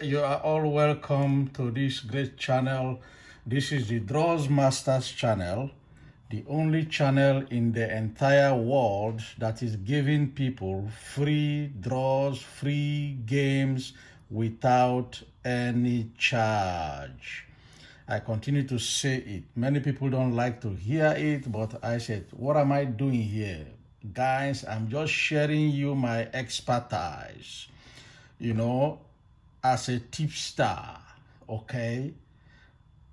you are all welcome to this great channel this is the draws masters channel the only channel in the entire world that is giving people free draws free games without any charge i continue to say it many people don't like to hear it but i said what am i doing here guys i'm just sharing you my expertise you know as a tipster, okay?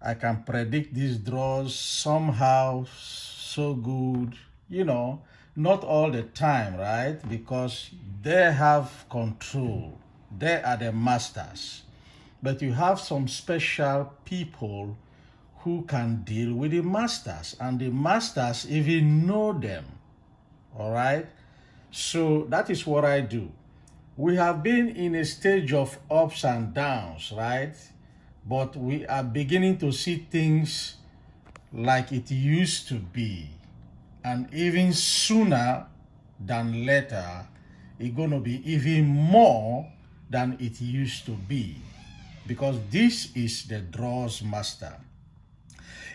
I can predict these draws somehow so good, you know, not all the time, right? Because they have control. They are the masters. But you have some special people who can deal with the masters, and the masters even know them, all right? So that is what I do we have been in a stage of ups and downs, right? But we are beginning to see things like it used to be. And even sooner than later, it's going to be even more than it used to be. Because this is the draws master.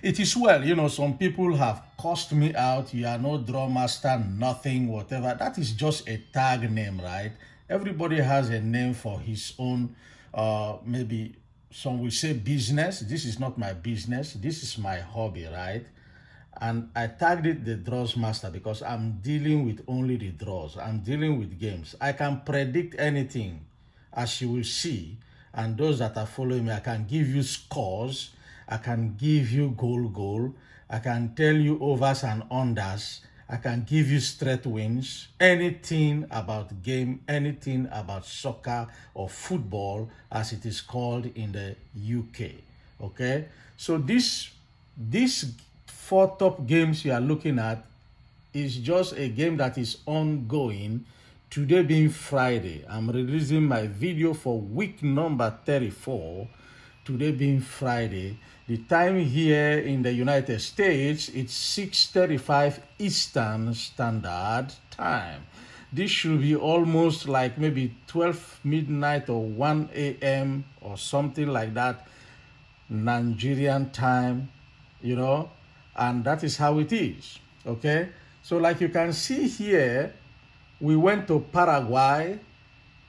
It is well, you know, some people have cussed me out. You are no draw master, nothing, whatever. That is just a tag name, right? Everybody has a name for his own, uh, maybe some will say business. This is not my business. This is my hobby, right? And I tagged it the draws master because I'm dealing with only the draws. I'm dealing with games. I can predict anything, as you will see. And those that are following me, I can give you scores. I can give you goal, goal. I can tell you overs and unders. I can give you straight wins, anything about game, anything about soccer or football, as it is called in the UK. Okay, so this these four top games you are looking at is just a game that is ongoing. Today being Friday, I'm releasing my video for week number 34. Today being Friday, the time here in the United States it's 6:35 Eastern Standard Time. This should be almost like maybe 12 midnight or 1 a.m. or something like that Nigerian time, you know, and that is how it is, okay? So like you can see here, we went to Paraguay,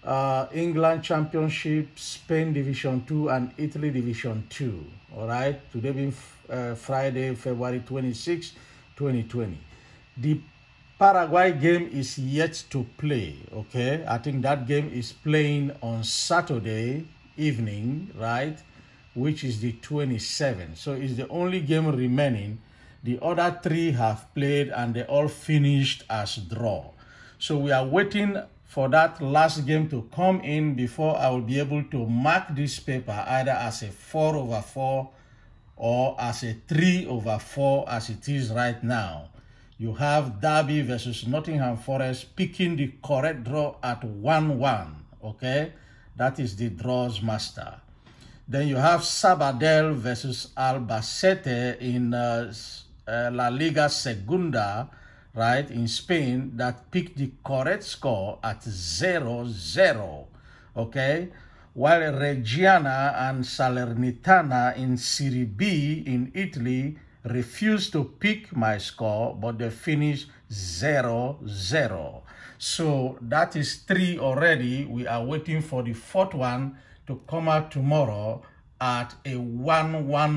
uh, England Championship, Spain Division 2 and Italy Division 2 all right today being uh, friday february 26 2020 the paraguay game is yet to play okay i think that game is playing on saturday evening right which is the 27th so it's the only game remaining the other three have played and they all finished as draw so we are waiting for that last game to come in before I will be able to mark this paper either as a 4 over 4 or as a 3 over 4 as it is right now. You have Derby versus Nottingham Forest picking the correct draw at 1-1, okay? That is the draws master. Then you have Sabadell versus Albacete in uh, uh, La Liga Segunda right, in Spain that picked the correct score at 0 0. Okay? While Reggiana and Salernitana in Serie B in Italy refused to pick my score, but they finished 0 0. So that is three already. We are waiting for the fourth one to come out tomorrow at a 1 1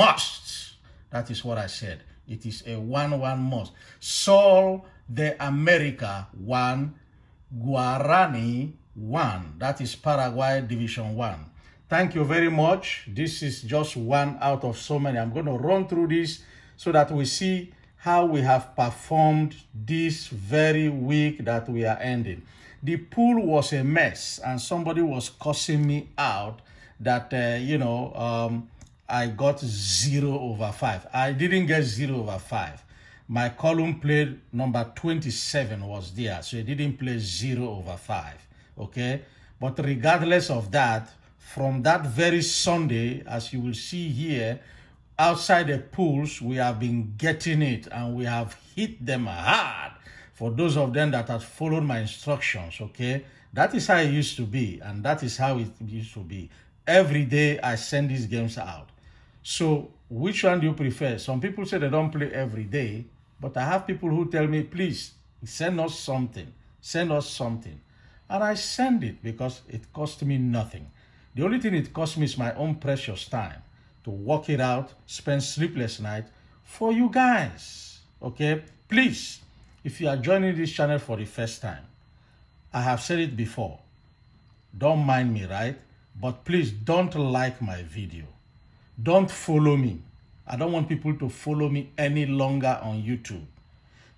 must. That is what I said. It is a 1 1 must. Sol de America 1, Guarani 1. That is Paraguay Division 1. Thank you very much. This is just one out of so many. I'm going to run through this so that we see how we have performed this very week that we are ending. The pool was a mess and somebody was cussing me out that, uh, you know, um, I got 0 over 5. I didn't get 0 over 5. My column played number 27 was there, so it didn't play 0 over 5, okay? But regardless of that, from that very Sunday, as you will see here, outside the pools, we have been getting it and we have hit them hard for those of them that have followed my instructions, okay? That is how it used to be and that is how it used to be. Every day I send these games out. So which one do you prefer? Some people say they don't play every day, but I have people who tell me, please send us something, send us something. And I send it because it cost me nothing. The only thing it cost me is my own precious time to work it out, spend sleepless night for you guys. Okay? Please, if you are joining this channel for the first time, I have said it before. Don't mind me, right? But please don't like my video. Don't follow me. I don't want people to follow me any longer on YouTube.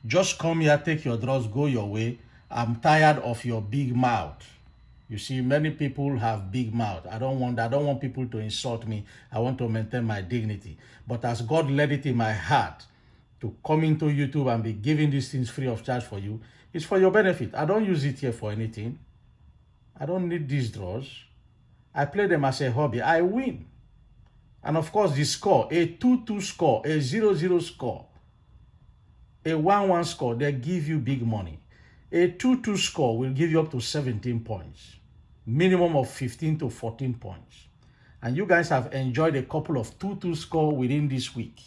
Just come here, take your drugs, go your way. I'm tired of your big mouth. You see, many people have big mouth. I don't want I don't want people to insult me. I want to maintain my dignity. But as God led it in my heart to come into YouTube and be giving these things free of charge for you, it's for your benefit. I don't use it here for anything. I don't need these draws. I play them as a hobby. I win. And of course, the score, a 2-2 score, a 0-0 score, a 1-1 score, they give you big money. A 2-2 score will give you up to 17 points, minimum of 15 to 14 points. And you guys have enjoyed a couple of 2-2 score within this week.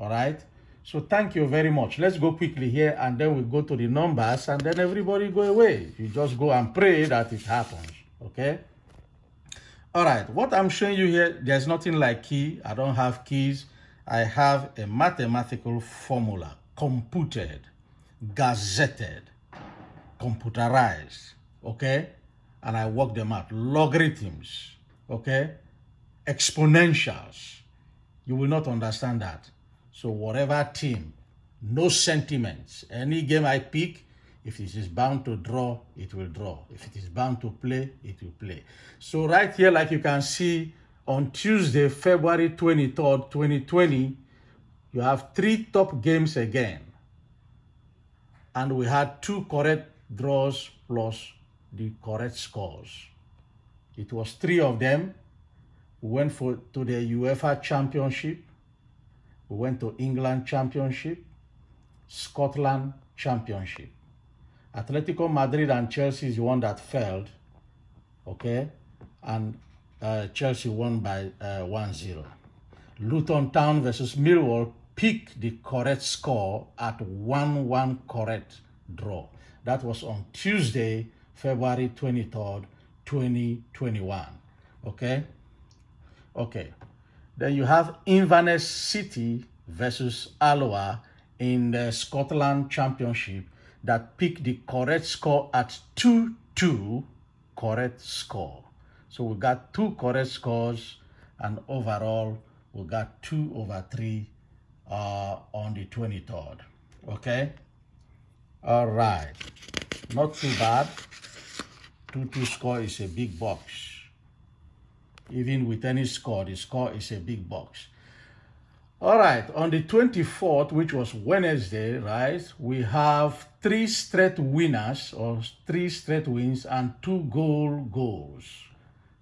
All right? So thank you very much. Let's go quickly here and then we go to the numbers and then everybody go away. You just go and pray that it happens. Okay? All right, what I'm showing you here, there's nothing like key. I don't have keys. I have a mathematical formula computed, gazetted, computerized, okay? And I work them out. Logarithms, okay? Exponentials. You will not understand that. So whatever team, no sentiments. Any game I pick, if it is bound to draw, it will draw. If it is bound to play, it will play. So right here, like you can see, on Tuesday, February 23rd, 2020, you have three top games again. And we had two correct draws plus the correct scores. It was three of them. We went for, to the UEFA Championship. We went to England Championship, Scotland Championship. Atletico Madrid and Chelsea is the one that failed, okay? And uh, Chelsea won by uh, 1 0. Luton Town versus Millwall picked the correct score at 1 1 correct draw. That was on Tuesday, February 23rd, 2021. Okay? Okay. Then you have Inverness City versus Alloa in the Scotland Championship that picked the correct score at 2-2 correct score. So we got two correct scores and overall we got 2 over 3 uh, on the 23rd. Okay? All right. Not too bad. 2-2 score is a big box. Even with any score, the score is a big box. All right, on the 24th, which was Wednesday, right, we have three straight winners or three straight wins and two goal goals.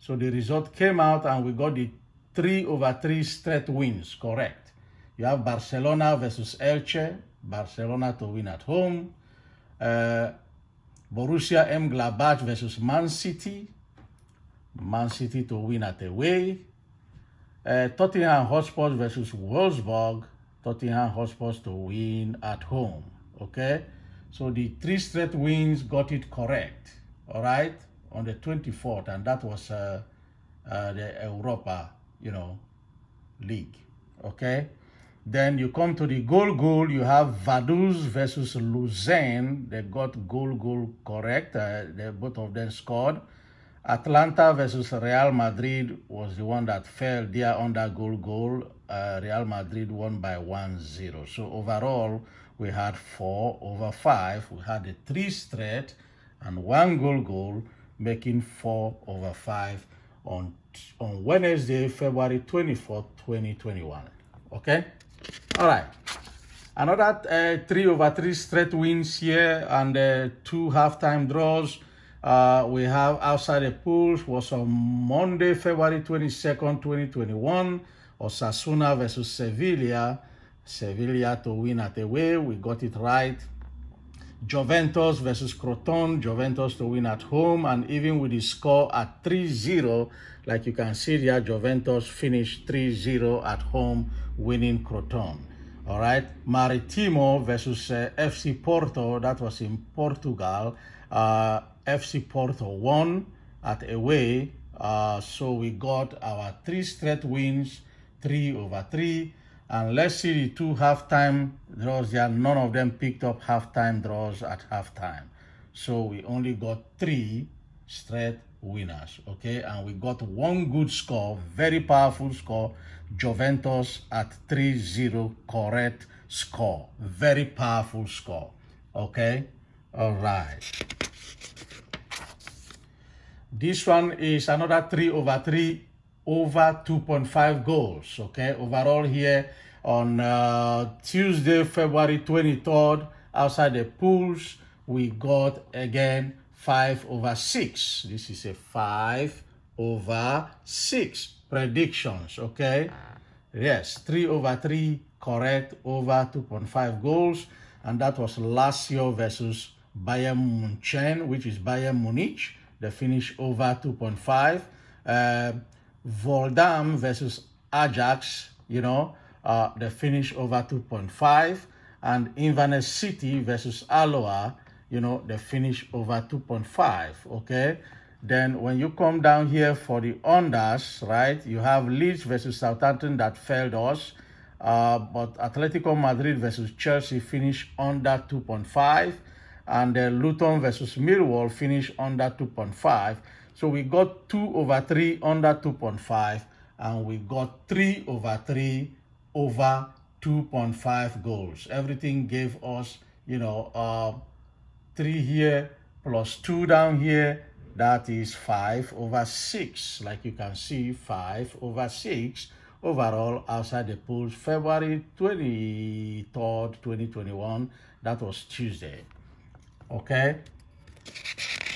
So the result came out and we got the three over three straight wins, correct. You have Barcelona versus Elche, Barcelona to win at home. Uh, Borussia Glabach versus Man City, Man City to win at away. Uh, Tottenham Hotspur versus Wolfsburg. Tottenham Hotspur to win at home. Okay, so the three straight wins got it correct. All right, on the 24th, and that was uh, uh, the Europa, you know, league. Okay, then you come to the goal goal. You have Vaduz versus Luzern. They got goal goal correct. Uh, they both of them scored. Atlanta versus Real Madrid was the one that fell there under goal goal. Uh, Real Madrid won by 1-0. So overall, we had four over five. We had a three straight and one goal goal, making four over five on, on Wednesday, February 24th, 2021. Okay? All right. Another uh, three over three straight wins here and uh, two halftime draws uh, we have outside the pools was on Monday, February 22nd, 2021, Osasuna versus Sevilla. Sevilla to win at away. We got it right. Juventus versus Croton. Juventus to win at home. And even with the score at 3-0, like you can see here, Juventus finished 3-0 at home, winning Croton. All right. Maritimo versus uh, FC Porto. That was in Portugal. Uh, FC Porto won at away. Uh, so we got our three straight wins, three over three. And let's see the two halftime draws. Yeah, none of them picked up halftime draws at halftime. So we only got three straight winners. Okay, and we got one good score, very powerful score. Juventus at 3-0, correct score. Very powerful score. Okay, all right. This one is another 3 over 3 over 2.5 goals, okay, overall here on uh, Tuesday, February 23rd, outside the pools, we got again 5 over 6. This is a 5 over 6 predictions, okay? Yes, 3 over 3 correct over 2.5 goals. And that was last year versus Bayern Munich, which is Bayern Munich the finish over 2.5. Uh, um, Voldam versus Ajax, you know, uh, the finish over 2.5. And Inverness City versus Aloha, you know, the finish over 2.5, okay? Then when you come down here for the unders, right, you have Leeds versus Southampton that failed us. Uh, but Atletico Madrid versus Chelsea finish under 2.5 and uh, Luton versus Millwall finished under 2.5. So we got 2 over 3 under 2.5 and we got 3 over 3 over 2.5 goals. Everything gave us, you know, uh, 3 here plus 2 down here. That is 5 over 6. Like you can see, 5 over 6 overall outside the pools. February 23rd, 2021. That was Tuesday okay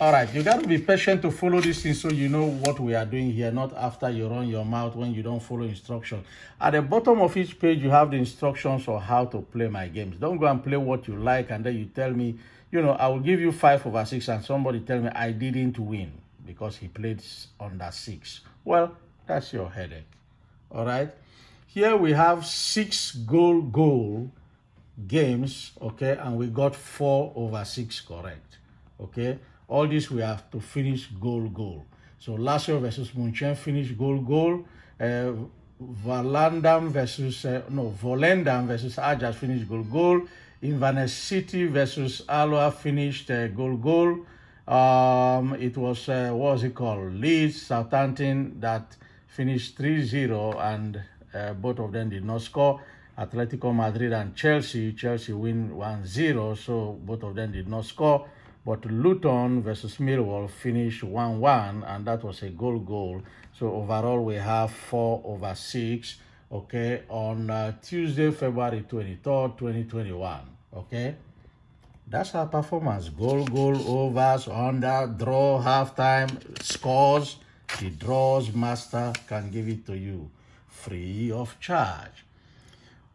all right you got to be patient to follow this thing so you know what we are doing here not after you run your mouth when you don't follow instructions at the bottom of each page you have the instructions on how to play my games don't go and play what you like and then you tell me you know i will give you five over six and somebody tell me i didn't win because he played under six well that's your headache all right here we have six goal goal games, okay, and we got four over six correct, okay. All this we have to finish goal goal. So Lazio versus Munchen finished goal goal. Uh, Valandam versus uh, no Volendam versus Ajax finished goal goal. Inverness City versus Aloha finished uh, goal goal. Um, it was uh, what was it called? Leeds Southampton that finished 3-0 and uh, both of them did not score. Atletico Madrid and Chelsea. Chelsea win 1-0, so both of them did not score. But Luton versus Millwall finished 1-1, and that was a goal goal. So overall, we have 4 over 6, okay, on uh, Tuesday, February 23rd, 2021, okay? That's our performance. Goal, goal, overs, under, draw, halftime, scores. The draws master can give it to you free of charge.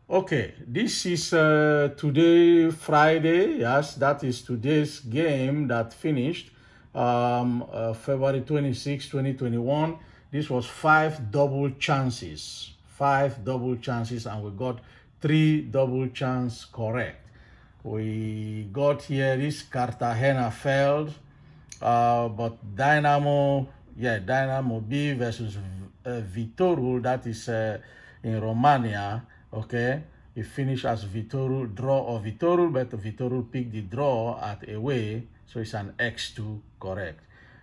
Okay, this is uh, today, Friday. Yes, that is today's game that finished um, uh, February 26, 2021. This was five double chances, five double chances, and we got three double chance correct. We got here this Cartagena failed, uh, but Dynamo, yeah, Dynamo B versus uh, Vitorul, that is uh, in Romania okay he finished as Vitoru draw or Vitoru but Vitoru picked the draw at away so it's an x2 correct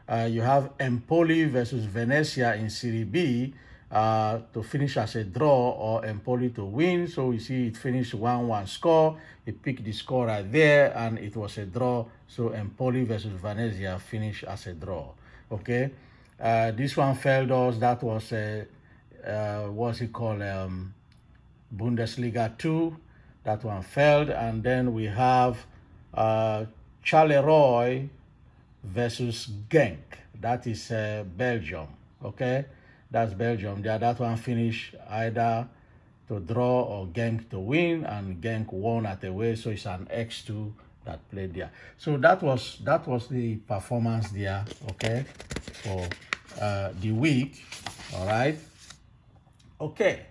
uh, you have Empoli versus Venezia in Serie B uh, to finish as a draw or Empoli to win. So you see it finished 1-1 score. It picked the score right there and it was a draw. So Empoli versus Venezia finished as a draw. Okay. Uh, this one failed us. That was a, uh, what's it called? Um, Bundesliga 2. That one failed. And then we have uh, Charleroi versus Genk. That is uh, Belgium. Okay, that's Belgium. There, that one finished either to draw or Genk to win, and Genk won at the way. So it's an X2 that played there. So that was that was the performance there. Okay, for uh, the week. All right. Okay.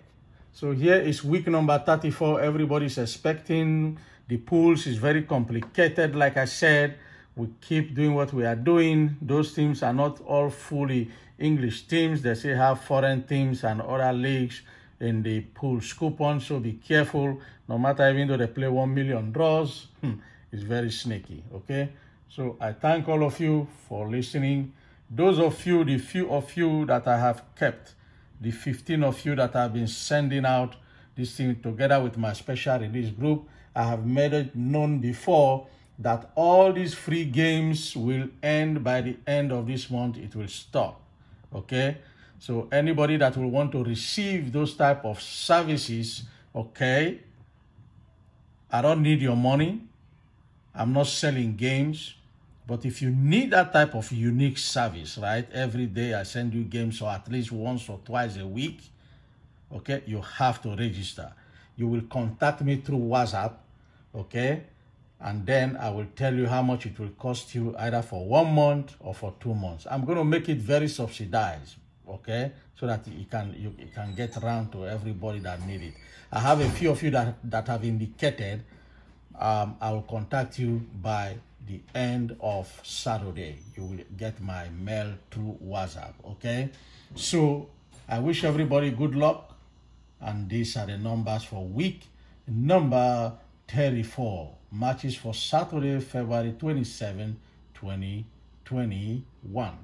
So here is week number 34. Everybody's expecting. The pools is very complicated. Like I said, we keep doing what we are doing. Those teams are not all fully English teams. They still have foreign teams and other leagues in the pool coupon. So be careful. No matter even though they play 1 million draws, hmm, it's very sneaky. Okay. So I thank all of you for listening. Those of you, the few of you that I have kept, the 15 of you that have been sending out this thing together with my special release group. I have made it known before that all these free games will end by the end of this month. It will stop. Okay. So anybody that will want to receive those type of services, okay, I don't need your money. I'm not selling games. But if you need that type of unique service, right? Every day I send you games or at least once or twice a week, okay? You have to register. You will contact me through WhatsApp, okay? And then I will tell you how much it will cost you either for one month or for two months. I'm going to make it very subsidized, okay? So that you can you, you can get around to everybody that need it. I have a few of you that, that have indicated um, I will contact you by the end of Saturday. You will get my mail through WhatsApp, okay? So I wish everybody good luck. And these are the numbers for week number 34. Matches for Saturday, February 27, 2021.